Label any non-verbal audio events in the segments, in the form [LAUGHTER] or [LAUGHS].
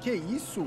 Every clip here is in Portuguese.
Que isso?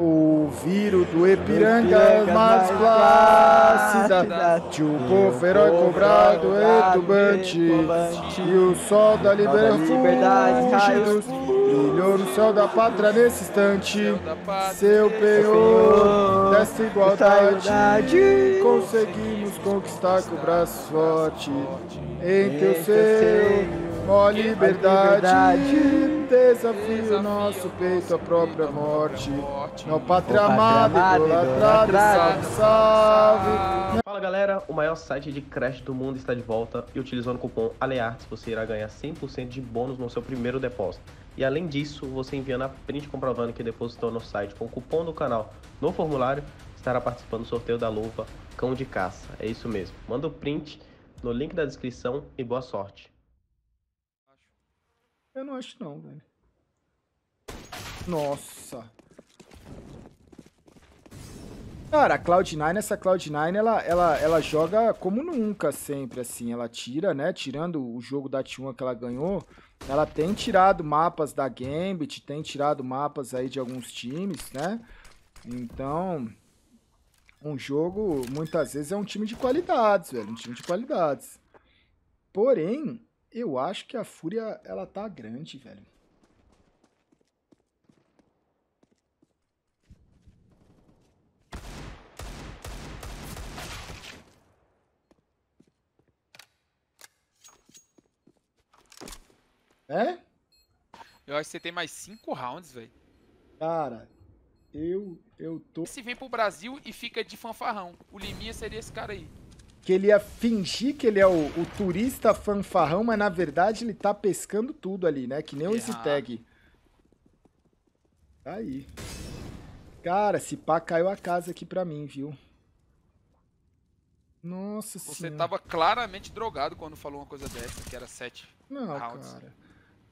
O viro do Epiranga, Epiranga é mais plácida De um povo herói cobrado e E o sol da liberdade fugidos Brilhou no céu da pátria nesse instante Seu peor dessa igualdade Conseguimos conquistar com o braço forte Em teu seu. Mó liberdade, liberdade nosso peito à própria morte. morte. pátria amada, idolatrada, salve, salve. Fala galera, o maior site de crédito do mundo está de volta e utilizando o cupom ALEARTES você irá ganhar 100% de bônus no seu primeiro depósito. E além disso, você enviando a print comprovando que depositou no site com o cupom do canal no formulário, estará participando do sorteio da luva Cão de Caça. É isso mesmo. Manda o print no link da descrição e boa sorte. Eu não acho não, velho. Nossa. Cara, a Cloud9, essa Cloud9, ela, ela, ela joga como nunca sempre, assim. Ela tira, né? Tirando o jogo da T1 que ela ganhou, ela tem tirado mapas da Gambit, tem tirado mapas aí de alguns times, né? Então, um jogo, muitas vezes, é um time de qualidades, velho. Um time de qualidades. Porém, eu acho que a fúria, ela tá grande, velho. É? Eu acho que você tem mais cinco rounds, velho. Cara, eu, eu tô... Se vem pro Brasil e fica de fanfarrão. O Liminha seria esse cara aí que ele ia fingir que ele é o, o, turista fanfarrão, mas na verdade ele tá pescando tudo ali, né? Que nem o yeah. tag. Tá aí. Cara, se pá, caiu a casa aqui pra mim, viu? Nossa Você senhora. tava claramente drogado quando falou uma coisa dessa, que era sete Não, rounds. cara.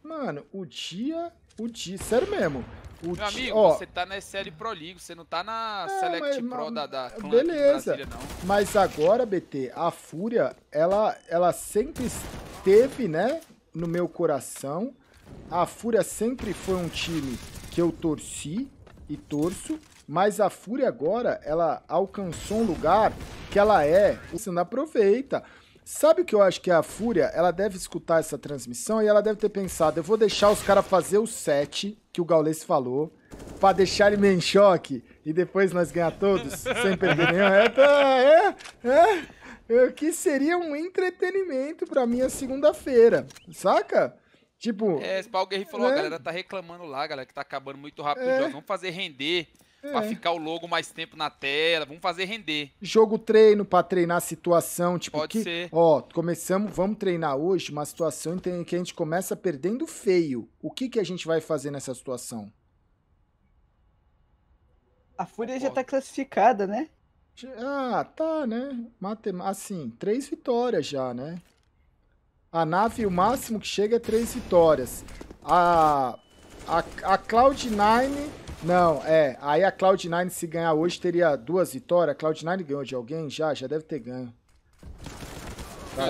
Mano, o dia. O dia. Sério mesmo. O Meu amigo, ó, você tá na SL Pro League, você não tá na é, Select mas, Pro mas, da, da beleza. Brasília, mas agora, BT, a Fúria, ela, ela sempre esteve, né, no meu coração. A Fúria sempre foi um time que eu torci e torço, mas a Fúria agora, ela alcançou um lugar que ela é, você não aproveita. Sabe o que eu acho que é a Fúria? Ela deve escutar essa transmissão e ela deve ter pensado, eu vou deixar os caras fazer o set que o Gaules falou, pra deixar ele meio em choque e depois nós ganhar todos, sem perder nenhum. É, tá, é, é, que seria um entretenimento pra minha segunda-feira, saca? Tipo. É, Spalguerri falou, é. Né? a galera tá reclamando lá, galera, que tá acabando muito rápido é. o jogo. Vamos fazer render é. pra ficar o logo mais tempo na tela. Vamos fazer render. Jogo treino pra treinar a situação. Tipo, Pode que, ser. Ó, começamos, vamos treinar hoje uma situação em que a gente começa perdendo feio. O que, que a gente vai fazer nessa situação? A Fúria já tá classificada, né? Ah, tá, né? Matem assim, três vitórias já, né? A nave, o máximo que chega é três vitórias. A, a, a Cloud9 não, é. Aí a Cloud9, se ganhar hoje, teria duas vitórias. A Cloud9 ganhou de alguém? Já, já deve ter ganho. Tá.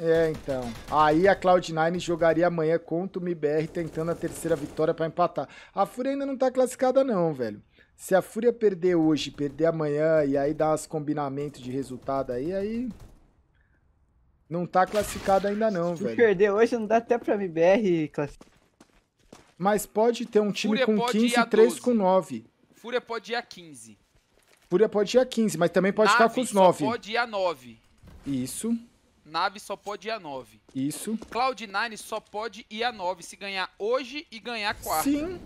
É, então. Aí a Cloud9 jogaria amanhã contra o MBR, tentando a terceira vitória para empatar. A Fúria ainda não tá classificada não, velho. Se a Fúria perder hoje, perder amanhã e aí dar uns combinamentos de resultado aí, aí não tá classificada ainda não, Se velho. Se perder hoje não dá até pra MBR classificar. Mas pode ter um time Fúria com 15 e 3 com 9. Fúria pode ir a 15. Fúria pode ir a 15, mas também pode Nave ficar com os 9. Só pode ir a 9. Isso. Nave só pode ir a 9. Isso. Cloud9 só pode ir a 9 se ganhar hoje e ganhar quarta. Sim.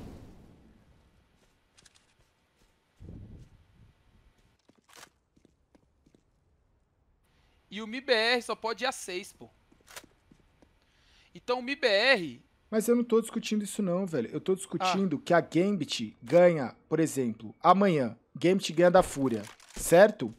E o MIBR só pode ir a 6, pô. Então o MIBR, mas eu não tô discutindo isso não, velho. Eu tô discutindo ah. que a Gambit ganha, por exemplo, amanhã. Gambit ganha da Fúria, certo?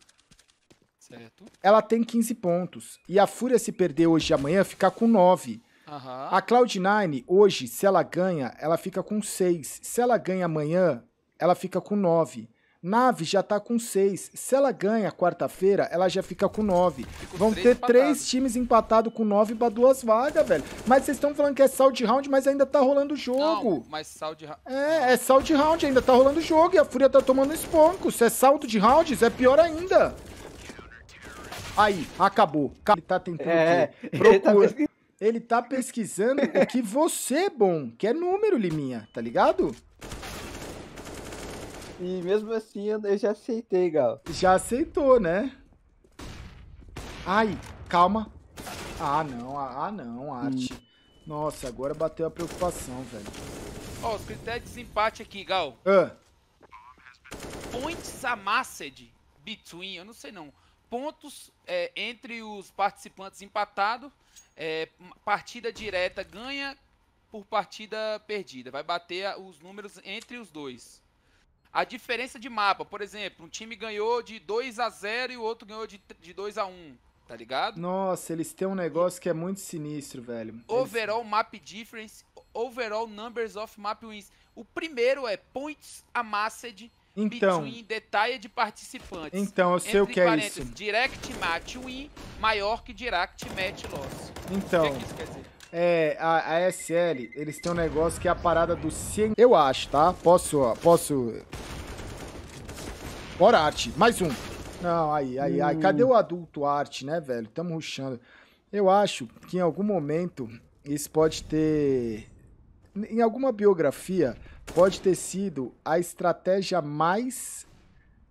Certo. Ela tem 15 pontos. E a Fúria se perder hoje e amanhã fica com 9. Uhum. A Cloud9, hoje, se ela ganha, ela fica com 6. Se ela ganha amanhã, ela fica com 9. Nave já tá com 6. Se ela ganha quarta-feira, ela já fica com 9. Vão três ter empatado. três times empatados com 9 para duas vagas, velho. Mas vocês estão falando que é de round, mas ainda tá rolando o jogo. Não, mas round. É, é de round, ainda tá rolando o jogo e a Fúria tá tomando esponco. Se é salto de rounds, é pior ainda. Aí, acabou. Ele tá tentando é, tá Procura. Ele tá pesquisando o que você, é bom, que é número, Liminha, tá ligado? E mesmo assim eu, já aceitei, Gal. Já aceitou, né? Ai, calma. Ah, não, ah, ah não, hum. arte. Hum. Nossa, agora bateu a preocupação, velho. Ó, oh, os critérios de desempate aqui, Gal. Ah. Points amassed between, eu não sei não. Pontos é, entre os participantes empatados. É, partida direta ganha por partida perdida. Vai bater os números entre os dois. A diferença de mapa, por exemplo, um time ganhou de 2 a 0 e o outro ganhou de, de 2 a 1 tá ligado? Nossa, eles têm um negócio que é muito sinistro, velho. Overall eles... map difference, overall numbers of map wins. O primeiro é points amassed então, between detalhe de participantes. Então, eu sei o que é isso. Direct match win maior que direct match loss. Então. O que, é que então, isso quer dizer? É, a, a SL, eles têm um negócio que é a parada do... 100. Eu acho, tá? Posso, posso Bora, arte. Mais um. Não, aí, aí, hum. aí. Cadê o adulto arte, né, velho? Tamo ruxando. Eu acho que em algum momento isso pode ter. Em alguma biografia, pode ter sido a estratégia mais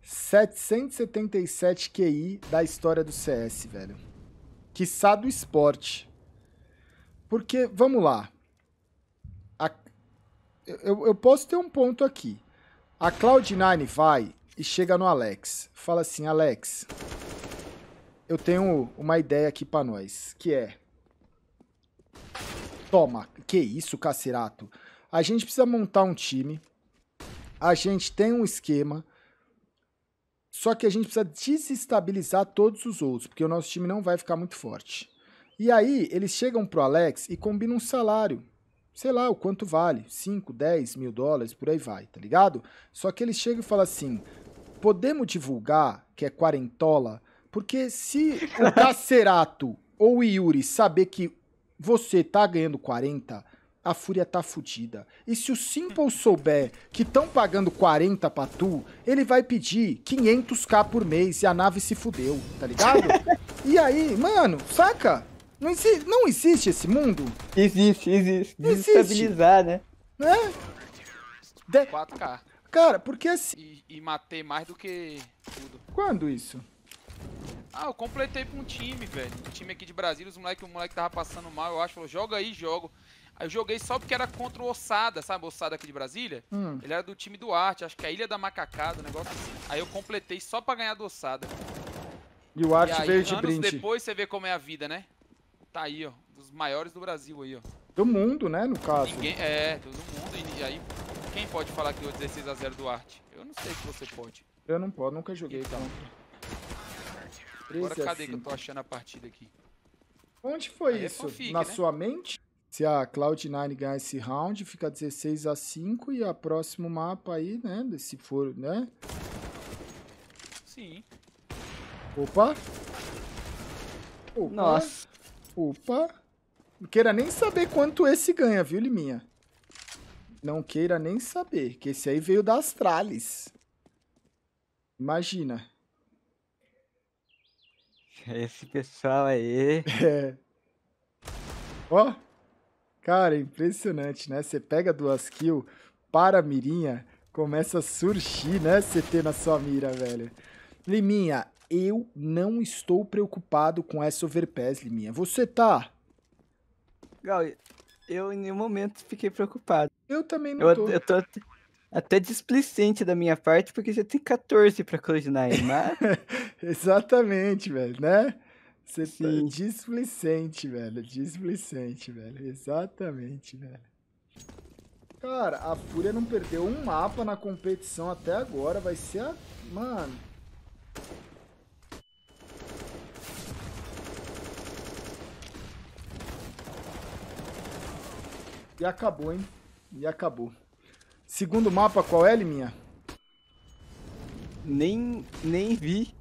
777 QI da história do CS, velho. Quiçá do esporte. Porque, vamos lá. A... Eu, eu posso ter um ponto aqui. A Cloud9 vai e chega no Alex. Fala assim: Alex, eu tenho uma ideia aqui para nós, que é. Toma, que isso, cacerato. A gente precisa montar um time. A gente tem um esquema. Só que a gente precisa desestabilizar todos os outros, porque o nosso time não vai ficar muito forte. E aí, eles chegam pro Alex e combinam um salário. Sei lá o quanto vale, 5, 10 mil dólares, por aí vai, tá ligado? Só que ele chega e fala assim: podemos divulgar que é Quarentola, porque se o Cacerato [LAUGHS] ou o Yuri saber que você tá ganhando 40, a Fúria tá fudida. E se o Simple souber que estão pagando 40 pra tu, ele vai pedir 500k por mês e a nave se fudeu, tá ligado? [LAUGHS] e aí, mano, saca? Não, exi não existe esse mundo? Existe, existe. Desestabilizar, né? Né? De... 4K. Cara, porque assim. E, e matei mais do que tudo. Quando isso? Ah, eu completei pra um time, velho. Um time aqui de Brasília, os moleque, o moleque tava passando mal, eu acho, falou, joga aí, jogo. Aí eu joguei só porque era contra o Ossada, sabe? O Ossada aqui de Brasília. Hum. Ele era do time do Arte, acho que é a Ilha da Macacada, o negócio assim. Aí eu completei só pra ganhar do Ossada. E o Arte e aí, veio de anos brinde. depois você vê como é a vida, né? Tá aí, ó. Dos maiores do Brasil aí, ó. Do mundo, né, no caso. Ninguém... é, todo mundo. E aí quem pode falar que deu 16 a 0 do Arte? Eu não sei se você pode. Eu não posso, nunca joguei então. contra. Agora cadê que eu tô achando a partida aqui? Onde foi Aí é isso? É fanfic, Na né? sua mente? Se a Cloud9 ganhar esse round, fica 16 a 5 e a próximo mapa aí, né? Se for, né? Sim. Opa! Opa! Nossa! Opa! Não queira nem saber quanto esse ganha, viu, Liminha? Não queira nem saber, que esse aí veio da Astralis. Imagina. [LAUGHS] Esse pessoal aí. É. Ó. Oh, cara, impressionante, né? Você pega duas kills, para a mirinha, começa a surgir, né? CT na sua mira, velho. Liminha, eu não estou preocupado com essa overpass, Liminha. Você tá? Gal, eu em nenhum momento fiquei preocupado. Eu também não eu, tô. Eu tô até, até displicente da minha parte, porque você tem 14 pra Close mas... [LAUGHS] Exatamente, velho, né? Você tá Sim. tá displicente, velho. Displicente, velho. Exatamente, velho. Cara, a Fúria não perdeu um mapa na competição até agora. Vai ser a... Mano... E acabou, hein? E acabou. Segundo mapa, qual é, Liminha? Nem, nem vi.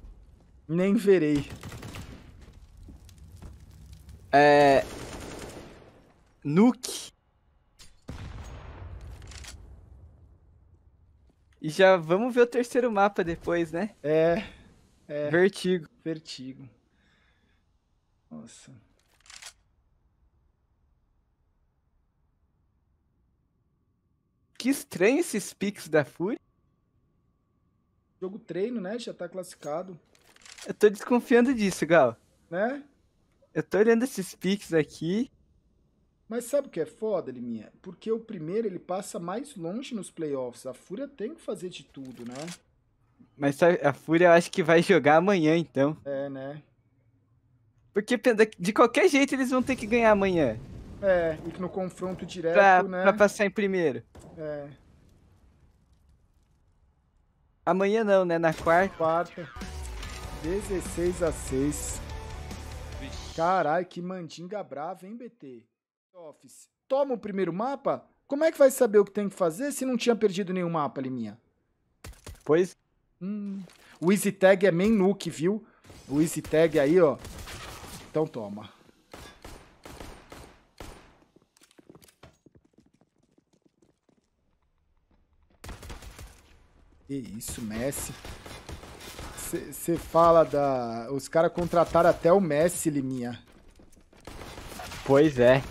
Nem verei. É... Nuke. E já vamos ver o terceiro mapa depois, né? É. é. Vertigo. Vertigo. Nossa. que estranho esses picks da Fúria. Jogo treino, né? Já tá classificado. Eu tô desconfiando disso, Gal. Né? Eu tô olhando esses picks aqui. Mas sabe o que é foda, Liminha? Porque o primeiro ele passa mais longe nos playoffs. A Fúria tem que fazer de tudo, né? Mas a Fúria eu acho que vai jogar amanhã, então. É, né? Porque de qualquer jeito eles vão ter que ganhar amanhã. É, e que no confronto direto, pra, né? Pra passar em primeiro. É. Amanhã não, né? Na quarta. Quarta. 16 a 6. Carai, que mandinga brava, hein, BT? Office. Toma o primeiro mapa? Como é que vai saber o que tem que fazer se não tinha perdido nenhum mapa, Liminha? Pois. Hum. O Easy Tag é main nuke, viu? O Easy Tag aí, ó. Então toma. Que isso, Messi. Você fala da. Os caras contrataram até o Messi, Liminha. Pois é.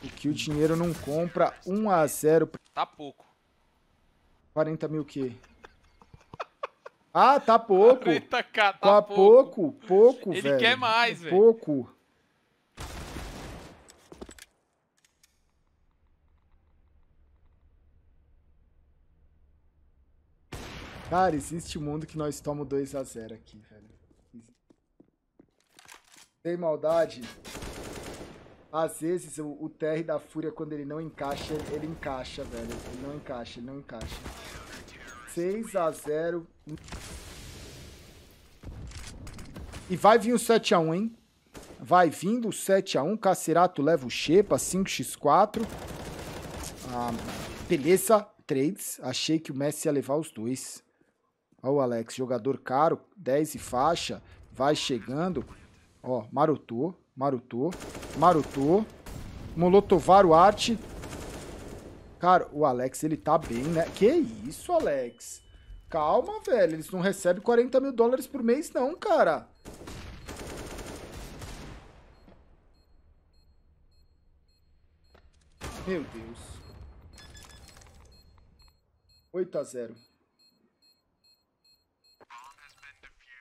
O que o dinheiro não compra, 1 x 0 Tá pouco. 40 mil o quê? Ah, tá pouco. 40k, tá, tá pouco. pouco, pouco, Ele velho. quer mais, velho. Pouco. Cara, existe um mundo que nós tomamos 2x0 aqui, velho. Tem maldade. Às vezes o, o TR da Fúria, quando ele não encaixa, ele, ele encaixa, velho. Ele não encaixa, ele não encaixa. 6x0. E vai vir o 7x1, hein? Vai vindo o 7x1. Cacerato leva o Xepa, 5x4. Ah, beleza, trades. Achei que o Messi ia levar os dois. Olha o Alex, jogador caro, 10 e faixa, vai chegando. Ó, marotou, marotou, marotou. Molotovaro o arte. Cara, o Alex, ele tá bem, né? Que isso, Alex? Calma, velho. Eles não recebem 40 mil dólares por mês, não, cara. Meu Deus. 8 a 0.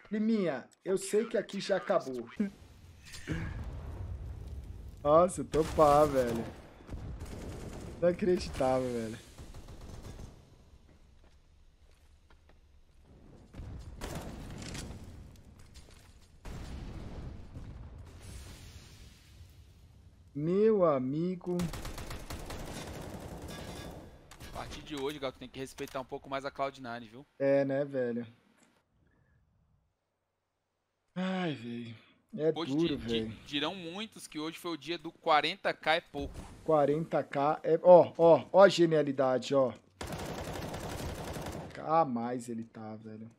Liminha, eu sei que aqui já acabou. Nossa, topar, velho. Inacreditável, velho. Meu amigo. A partir de hoje, Gal, tem que respeitar um pouco mais a Cloud9, viu? É, né, velho? Ai, velho. É hoje duro, velho. Dirão muitos que hoje foi o dia do 40k é pouco. 40k é. Ó, ó, ó a genialidade, ó. a mais ele tá, velho.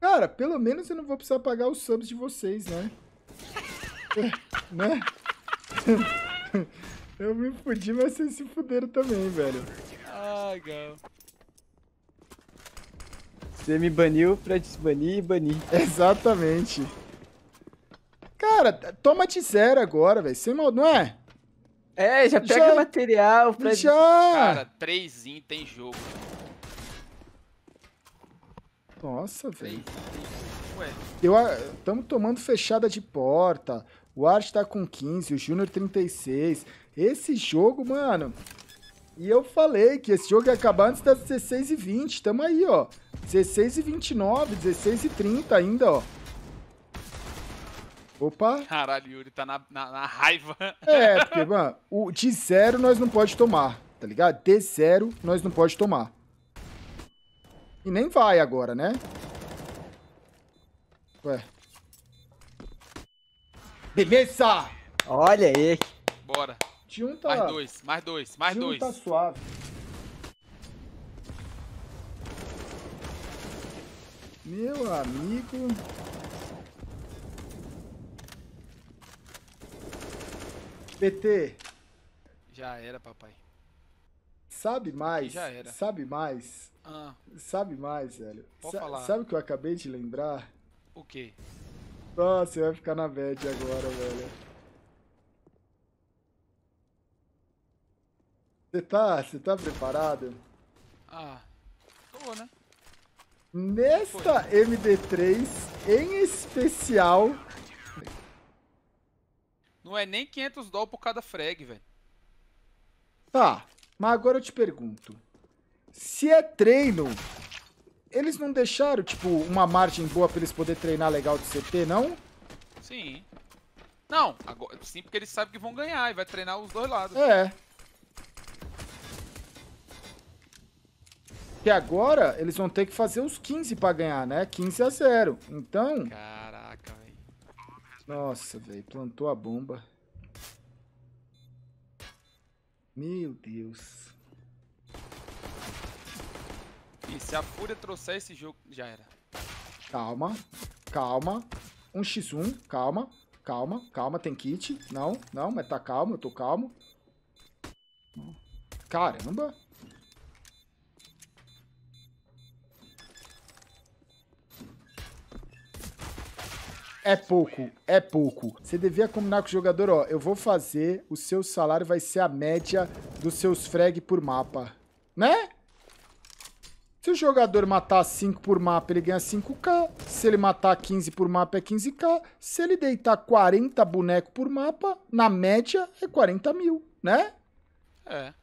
Cara, pelo menos eu não vou precisar pagar os subs de vocês, né? [LAUGHS] né? [LAUGHS] Eu me fudi, mas vocês se fuderam também, velho. Ai, gal. Você me baniu pra desbanir e banir. [LAUGHS] Exatamente. Cara, toma de zero agora, velho. Sem mal, não é? É, já pega já... material pra... Já! Cara, 3 in tem jogo. Nossa, velho. Ué. estamos tomando fechada de porta. O Art tá com 15, o Júnior 36. Esse jogo, mano... E eu falei que esse jogo ia acabar antes das 16h20. Tamo aí, ó. 16h29, 16h30 ainda, ó. Opa! Caralho, Yuri tá na, na, na, raiva. É, [LAUGHS] porque, mano, o de zero nós não pode tomar, tá ligado? De zero nós não pode tomar. E nem vai agora, né? Ué. Beleza! Olha aí. Bora tá... Mais dois, mais dois, mais T1 dois. tá suave. Meu amigo... PT. Já era, papai. Sabe mais? Já era. Sabe mais? Ah. Sabe mais, velho? Pode Sa falar. Sabe o que eu acabei de lembrar? O quê? Nossa, você vai ficar na bad agora, velho. Você tá, você tá preparado? Ah, tô, né? Nesta Foi. MD3, em especial... Não é nem 500 doll por cada frag, velho. Tá, mas agora eu te pergunto. Se é treino, eles não deixaram, tipo, uma margem boa pra eles poderem treinar legal de CT, não? Sim. Não, agora, sim, porque eles sabem que vão ganhar e vai treinar os dois lados. É. que agora eles vão ter que fazer os 15 para ganhar, né? 15 a 0. Então. Caraca, velho. Nossa, velho. Plantou a bomba. Meu Deus. E se a Fúria trouxer esse jogo, já era. Calma, calma. 1x1, calma, calma, calma. Tem kit. Não, não, mas tá calmo, eu tô calmo. Caramba. é pouco, é pouco. Você devia combinar com o jogador, ó, eu vou fazer, o seu salário vai ser a média dos seus frag por mapa. Né? Se o jogador matar 5 por mapa, ele ganha 5k. Se ele matar 15 por mapa, é 15k. Se ele deitar 40 bonecos por mapa, na média é 40 mil, né? É.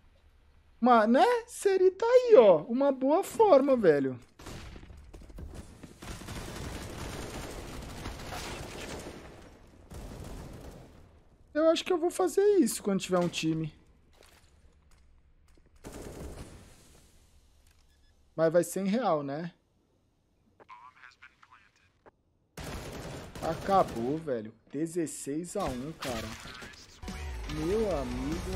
Mas, né? Seria tá aí, ó. Uma boa forma, velho. Eu acho que eu vou fazer isso quando tiver um time. Mas vai ser em real, né? Acabou, velho. 16 a 1, cara. Meu amigo.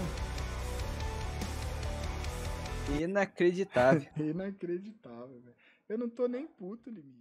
Inacreditável. [LAUGHS] Inacreditável, velho. Eu não tô nem puto, Liminha.